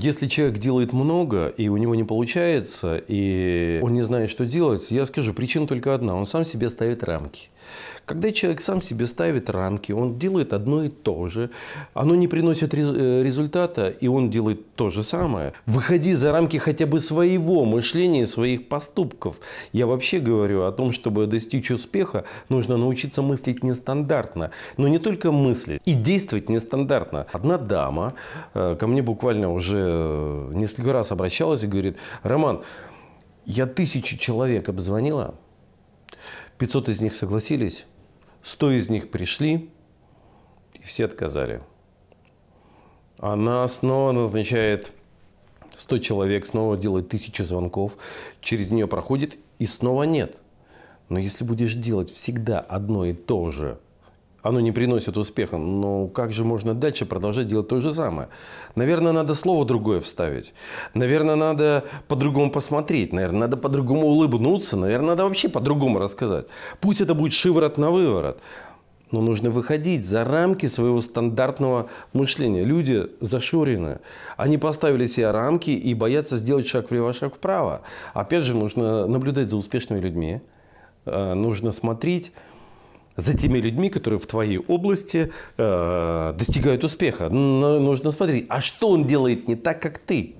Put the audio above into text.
Если человек делает много, и у него не получается, и он не знает, что делать, я скажу, причина только одна. Он сам себе ставит рамки. Когда человек сам себе ставит рамки, он делает одно и то же, оно не приносит э, результата, и он делает то же самое. Выходи за рамки хотя бы своего мышления, своих поступков. Я вообще говорю о том, чтобы достичь успеха, нужно научиться мыслить нестандартно. Но не только мыслить, и действовать нестандартно. Одна дама э, ко мне буквально уже э, несколько раз обращалась и говорит, Роман, я тысячи человек обзвонила, 500 из них согласились, 100 из них пришли, и все отказали. Она снова назначает 100 человек, снова делает тысячу звонков, через нее проходит, и снова нет. Но если будешь делать всегда одно и то же – оно не приносит успеха, но как же можно дальше продолжать делать то же самое? Наверное, надо слово другое вставить. Наверное, надо по-другому посмотреть. Наверное, надо по-другому улыбнуться. Наверное, надо вообще по-другому рассказать. Пусть это будет шиворот на выворот. Но нужно выходить за рамки своего стандартного мышления. Люди зашорены. Они поставили себе рамки и боятся сделать шаг влево, шаг вправо. Опять же, нужно наблюдать за успешными людьми. Э, нужно смотреть за теми людьми, которые в твоей области э, достигают успеха. Но нужно смотреть, а что он делает не так, как ты?